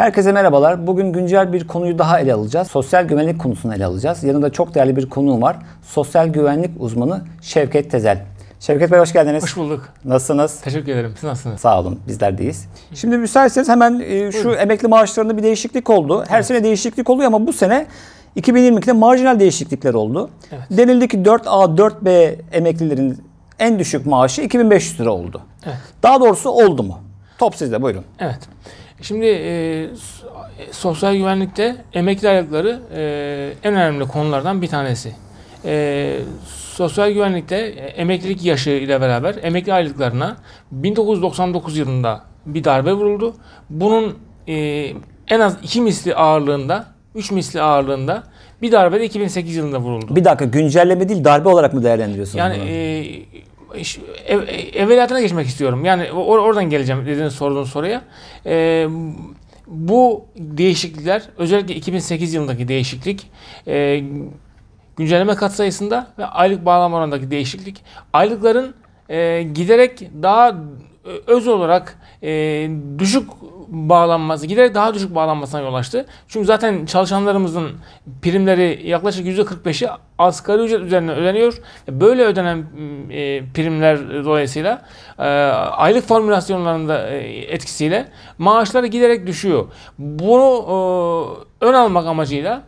Herkese merhabalar. Bugün güncel bir konuyu daha ele alacağız. Sosyal güvenlik konusunu ele alacağız. Yanında çok değerli bir konuğum var. Sosyal güvenlik uzmanı Şevket Tezel. Şevket Bey hoş geldiniz. Hoş bulduk. Nasılsınız? Teşekkür ederim. Siz nasılsınız? Sağ olun. Bizler deyiz. Şimdi müsaitseniz hemen e, şu Buyurun. emekli maaşlarında bir değişiklik oldu. Her evet. sene değişiklik oluyor ama bu sene 2022'de marjinal değişiklikler oldu. Evet. Denildi ki 4A, 4B emeklilerin en düşük maaşı 2500 lira oldu. Evet. Daha doğrusu oldu mu? Top sizde buyurun. Evet. Şimdi e, sosyal güvenlikte emekli aylıkları e, en önemli konulardan bir tanesi. E, sosyal güvenlikte e, emeklilik yaşı ile beraber emekli aylıklarına 1999 yılında bir darbe vuruldu. Bunun e, en az iki misli ağırlığında üç misli ağırlığında bir darbe de 2008 yılında vuruldu. Bir dakika güncelleme değil darbe olarak mı değerlendiriyorsunuz? Yani bunu? e, ev, evveliyatına geçmek istiyorum. Yani or, oradan geleceğim dediğin sorduğun soruya. E, bu değişiklikler özellikle 2008 yılındaki değişiklik e, güncelleme katsayısında ve aylık bağlama oranındaki değişiklik aylıkların e, giderek daha öz olarak e, düşük bağlanması giderek daha düşük bağlanmasına yol açtı. Çünkü zaten çalışanlarımızın primleri yaklaşık %45'i asgari ücret üzerine ödeniyor. Böyle ödenen e, primler dolayısıyla e, aylık formülasyonlarında e, etkisiyle maaşları giderek düşüyor. Bunu e, ön almak amacıyla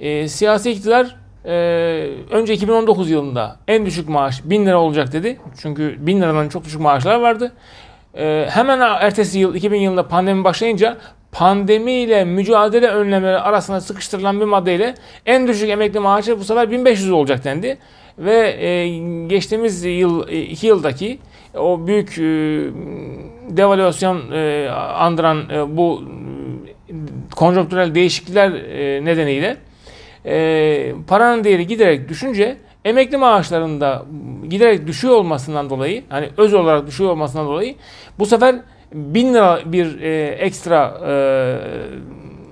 e, siyasi iktidar ee, önce 2019 yılında en düşük maaş 1000 lira olacak dedi. Çünkü 1000 liradan çok düşük maaşlar vardı. Ee, hemen ertesi yıl 2000 yılında pandemi başlayınca pandemi ile mücadele önlemleri arasında sıkıştırılan bir maddeyle en düşük emekli maaşı bu sefer 1500 olacak dendi. Ve e, geçtiğimiz yıl 2 e, yıldaki o büyük e, devalüasyon e, andıran bu konjonktürel değişiklikler nedeniyle e, paranın değeri giderek düşünce emekli maaşlarında giderek düşüyor olmasından dolayı hani öz olarak düşüyor olmasından dolayı bu sefer bin lira bir e, ekstra e,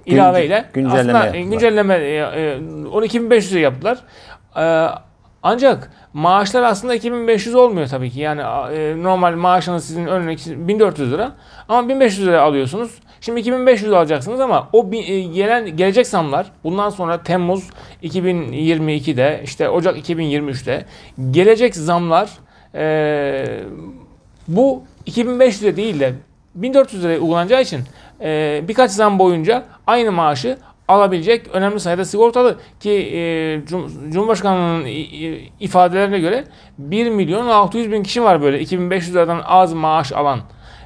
ilaveyle Gün, güncelleme aslında yaptılar. güncelleme e, e, 12500 yaptılar. E, ancak maaşlar aslında 2500 olmuyor tabii ki. Yani e, normal maaşınız sizin önüne 1400 lira ama 1500 lira alıyorsunuz. Şimdi 2500 alacaksınız ama o bin, e, gelen gelecek zamlar bundan sonra Temmuz 2022'de işte Ocak 2023'te gelecek zamlar e, bu 2500 değil de 1400 liraya uygulanacağı için e, birkaç zam boyunca aynı maaşı alabilecek önemli sayıda sigortalı ki e, Cum Cumhurbaşkanı'nın ifadelerine göre 1 milyon 600 bin kişi var böyle 2500 liradan az maaş alan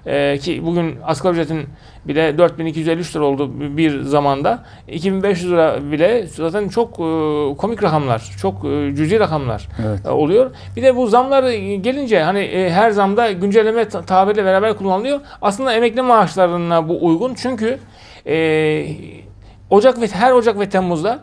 e, ki bugün asgari ücretin bile 4253 lira oldu bir zamanda 2500 lira bile zaten çok e, komik rakamlar çok e, cüzi rakamlar evet. e, oluyor bir de bu zamlar e, gelince hani e, her zamda güncelleme tabiriyle beraber kullanılıyor aslında emekli maaşlarına bu uygun çünkü e, Ocak ve her Ocak ve Temmuz'da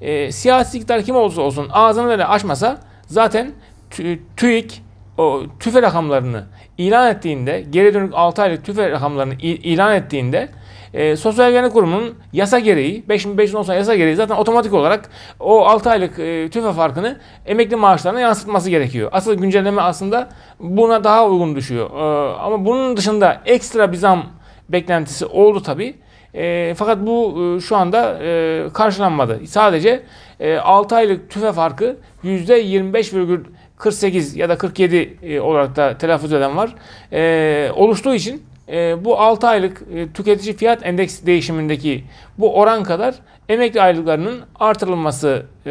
e, siyasi iktidar kim olursa olsun ağzını böyle açmasa zaten tü, TÜİK o tüfe rakamlarını ilan ettiğinde geri dönük 6 aylık tüfe rakamlarını ilan ettiğinde e, Sosyal Güvenlik Kurumu'nun yasa gereği 5590 yasa gereği zaten otomatik olarak o 6 aylık e, tüfe farkını emekli maaşlarına yansıtması gerekiyor. Asıl güncelleme aslında buna daha uygun düşüyor. E, ama bunun dışında ekstra bir zam beklentisi oldu tabii. E, fakat bu e, şu anda e, karşılanmadı. Sadece e, 6 aylık tüfe farkı %25,48 ya da 47 e, olarak da telaffuz eden var. E, oluştuğu için e, bu 6 aylık e, tüketici fiyat endeks değişimindeki bu oran kadar emekli aylıklarının artırılması e,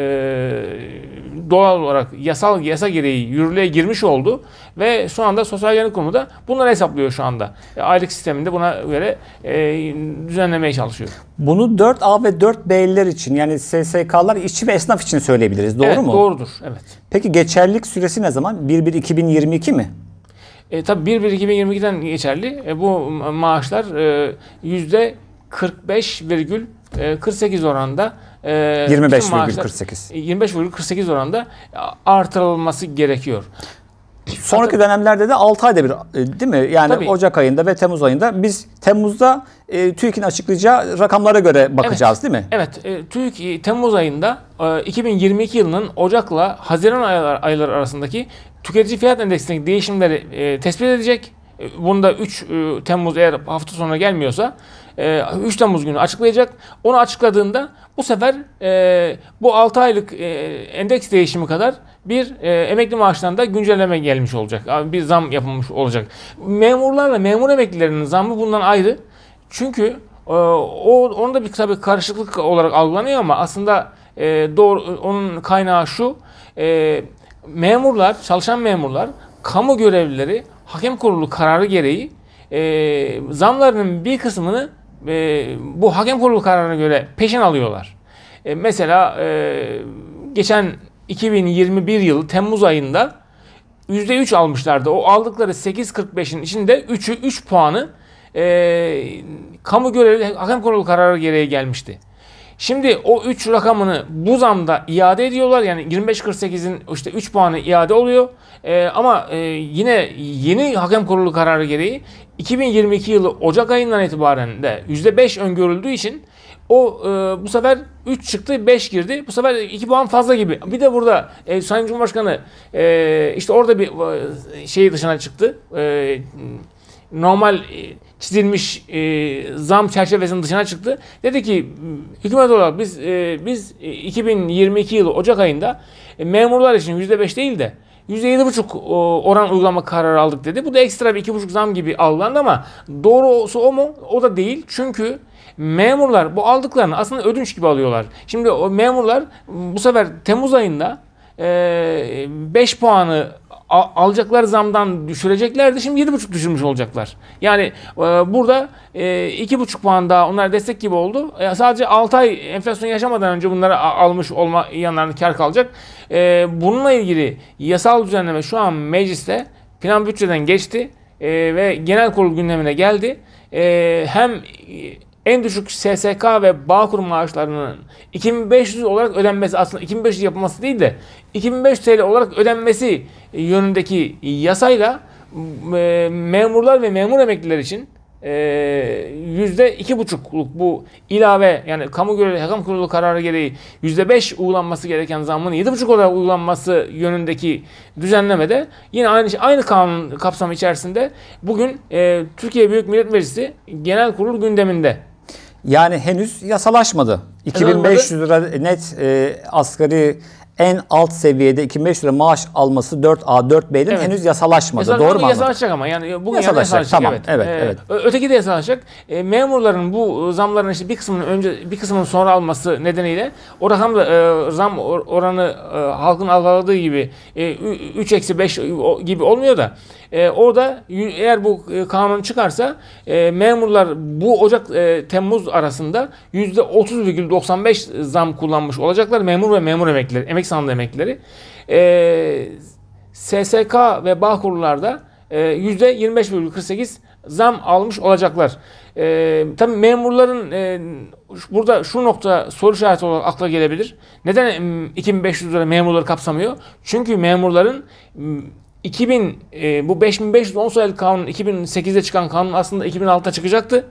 doğal olarak yasal yasa gereği yürürlüğe girmiş oldu ve şu anda Sosyal Güvenlik Kurumu da bunları hesaplıyor şu anda. E, aylık sisteminde buna göre e, düzenlemeye çalışıyor. Bunu 4A ve 4 bler için yani SSK'lar işçi ve esnaf için söyleyebiliriz. Doğru evet, mu? Doğrudur. Evet. Peki geçerlilik süresi ne zaman? 1-1-2022 mi? E, tabii 1-1-2022'den geçerli. E, bu maaşlar e, yüzde 45,48 e, oranda 25,48 e, 25,48 oranda artırılması gerekiyor. Sonraki dönemlerde de 6 ayda bir değil mi? Yani Tabii. Ocak ayında ve Temmuz ayında biz Temmuz'da e, TÜİK'in açıklayacağı rakamlara göre bakacağız evet. değil mi? Evet. E, TÜİK Temmuz ayında e, 2022 yılının Ocak'la Haziran aylar, ayları arasındaki tüketici fiyat endeksindeki değişimleri e, tespit edecek. E, Bunda 3 e, Temmuz eğer hafta sonuna gelmiyorsa e, 3 Temmuz günü açıklayacak. Onu açıkladığında bu sefer e, bu 6 aylık e, endeks değişimi kadar bir e, emekli maaşlarında güncelleme gelmiş olacak. Bir zam yapılmış olacak. Memurlarla memur emeklilerinin zamı bundan ayrı. Çünkü e, o onu da bir tabii karışıklık olarak algılanıyor ama aslında e, doğru onun kaynağı şu. E, memurlar, çalışan memurlar, kamu görevlileri hakem kurulu kararı gereği e, zamlarının bir kısmını e, bu hakem kurulu kararına göre peşin alıyorlar. E, mesela e, geçen 2021 yılı Temmuz ayında %3 almışlardı. O aldıkları 8.45'in içinde 3'ü 3 puanı e, kamu görevli hakem kurulu kararı gereği gelmişti. Şimdi o 3 rakamını bu zamda iade ediyorlar. Yani 25-48'in işte 3 puanı iade oluyor. E, ama e, yine yeni hakem kurulu kararı gereği 2022 yılı Ocak ayından itibaren de %5 öngörüldüğü için o e, bu sefer 3 çıktı 5 girdi. Bu sefer 2 puan fazla gibi. Bir de burada e, Sayın Cumhurbaşkanı e, işte orada bir e, şey dışına çıktı. E, normal e, çizilmiş e, zam çerçevesinin dışına çıktı. Dedi ki hükümet olarak biz e, biz 2022 e, yılı Ocak ayında e, memurlar için %5 değil de %7,5 oran uygulama kararı aldık dedi. Bu da ekstra bir 2,5 zam gibi algılandı ama doğrusu o mu? O da değil. Çünkü memurlar bu aldıklarını aslında ödünç gibi alıyorlar. Şimdi o memurlar bu sefer Temmuz ayında 5 e, puanı alacaklar zamdan düşüreceklerdi. Şimdi 7,5 düşürmüş olacaklar. Yani e, burada e, 2,5 puan daha onlar destek gibi oldu. E, sadece 6 ay enflasyon yaşamadan önce bunları almış olma yanlarında kar kalacak. E, bununla ilgili yasal düzenleme şu an mecliste plan bütçeden geçti ve genel kurul gündemine geldi. hem en düşük SSK ve Bağkur maaşlarının 2500 olarak ödenmesi aslında 2500 yapılması değil de 2500 TL olarak ödenmesi yönündeki yasayla e, memurlar ve memur emekliler için e, yüzde iki buçukluk bu ilave yani kamu görevi hakam kurulu kararı gereği yüzde beş uygulanması gereken zammın yedi buçuk olarak uygulanması yönündeki düzenlemede yine aynı şey, aynı kanun kapsamı içerisinde bugün e, Türkiye Büyük Millet Meclisi Genel Kurul gündeminde yani henüz yasalaşmadı. 2500 lira net e, asgari en alt seviyede 2500 lira maaş alması 4A 4B'nin evet. henüz yasalaşmadı. Yasal, Doğru mu Yasalaşacak ama yani e, bugün yasalaşacak. yasalaşacak. Tamam. Evet. Evet, e, evet. öteki de yasalaşacak. E, memurların bu zamların işte bir kısmının önce bir kısmının sonra alması nedeniyle o rakam da e, zam oranı e, halkın algıladığı gibi 3 e, eksi 5 gibi olmuyor da e, orada eğer bu e, kanun çıkarsa e, memurlar bu Ocak e, Temmuz arasında %30,95 zam kullanmış olacaklar. Memur ve memur emeklileri, emek sandığı emeklileri. E, SSK ve bağ kurullarda e, %25,48 zam almış olacaklar. E, tabii memurların e, burada şu nokta soru işareti olarak akla gelebilir. Neden 2500 lira memurları kapsamıyor? Çünkü memurların 2000 e, bu 5510 sayılı kanun 2008'de çıkan kanun aslında 2006'da çıkacaktı.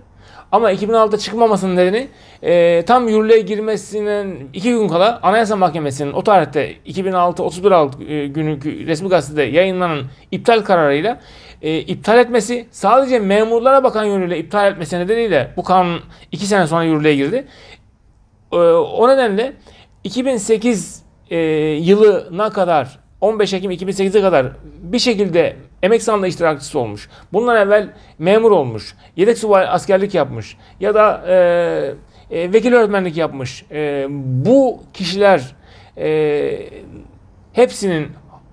Ama 2006'da çıkmamasının nedeni e, tam yürürlüğe girmesinin iki gün kala Anayasa Mahkemesi'nin o tarihte 2006 31 Aralık e, günü resmi gazetede yayınlanan iptal kararıyla e, iptal etmesi sadece memurlara bakan yönüyle iptal etmesi nedeniyle bu kanun 2 sene sonra yürürlüğe girdi. E, o nedenle 2008 e, yılına kadar 15 Ekim 2008'e kadar bir şekilde emek sanlı iştirakçısı olmuş. Bundan evvel memur olmuş. Yedek subay askerlik yapmış. Ya da e, e, vekil öğretmenlik yapmış. E, bu kişiler e, hepsinin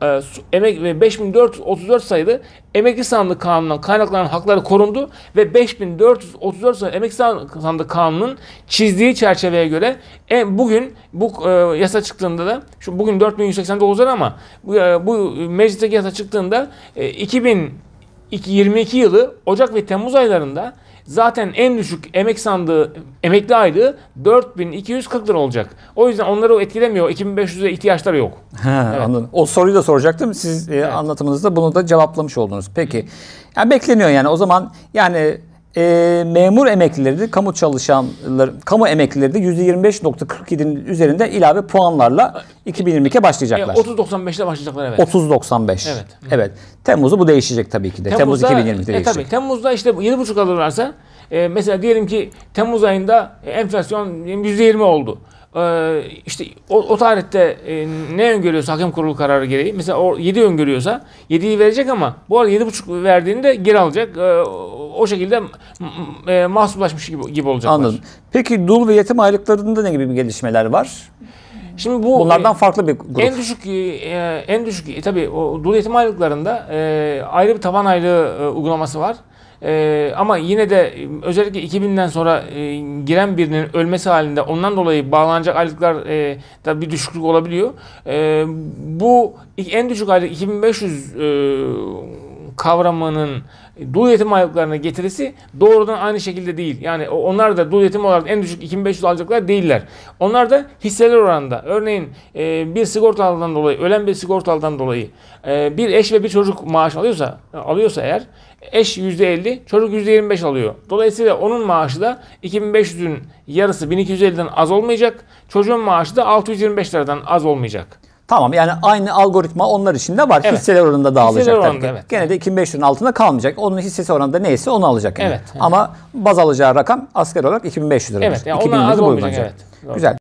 e, emek ve 5434 sayılı emekli sandık kanunundan kaynaklanan hakları korundu ve 5434 sayılı emekli sandık Kanunun çizdiği çerçeveye göre e, bugün bu e, yasa çıktığında da şu bugün 4180'de olacak ama bu, e, bu meclisteki yasa çıktığında 2022 yılı Ocak ve Temmuz aylarında Zaten en düşük emek sandığı, emekli aylığı 4240 lira olacak. O yüzden onları o etkilemiyor. 2500'e ihtiyaçları yok. Ha, evet. anladım. O soruyu da soracaktım. Siz e, evet. anlatımınızda bunu da cevaplamış oldunuz. Peki. Yani bekleniyor yani. O zaman yani e, memur emeklileri de kamu çalışanları, kamu emeklileri de %25.47'nin üzerinde ilave puanlarla 2022'ye başlayacaklar. E, ile başlayacaklar evet. 30.95. Evet. Evet. Temmuz'u bu değişecek tabii ki de. Temmuz'da, Temmuz 2020'de değişecek. tabii. Temmuz'da işte 7.5 alırlarsa e, mesela diyelim ki Temmuz ayında enflasyon %20 oldu. E, işte o, o tarihte e, ne öngörüyorsa hakem kurulu kararı gereği mesela o 7 öngörüyorsa 7'yi verecek ama bu arada 7.5 verdiğini de geri alacak. E, o şekilde e, mahsuplaşmış gibi, gibi olacaklar. Anladım. Peki dul ve yetim aylıklarında ne gibi bir gelişmeler var? Şimdi bu bunlardan farklı bir grup. En düşük e, en düşük e, tabii o dul yetim aylıklarında e, ayrı bir tavan aylığı e, uygulaması var. Ee, ama yine de e, özellikle 2000'den sonra e, giren birinin ölmesi halinde ondan dolayı bağlanacak aylıklar e, da bir düşüklük olabiliyor. E, bu en düşük aylık 2500 e, kavramının dul yetim aylıklarına getirisi doğrudan aynı şekilde değil. Yani onlar da dul yetim olarak en düşük 2500 alacaklar değiller. Onlar da hisseler oranında. Örneğin e, bir sigortalıdan dolayı, ölen bir sigortalıdan dolayı e, bir eş ve bir çocuk maaş alıyorsa, alıyorsa eğer eş %50, çocuk %25 alıyor. Dolayısıyla onun maaşı da 2500'ün yarısı 1250'den az olmayacak. Çocuğun maaşı da 625 liradan az olmayacak. Tamam yani aynı algoritma onlar için de var. Evet. Hisseler oranında dağılacak. Hisseler oranında, Evet. Gene de 2500'ün altında kalmayacak. Onun hissesi oranında neyse onu alacak. Yani. Evet, evet. Ama baz alacağı rakam asker olarak 2500 lira. Evet. Yani 2000 lira bulmayacak. Evet. Güzel.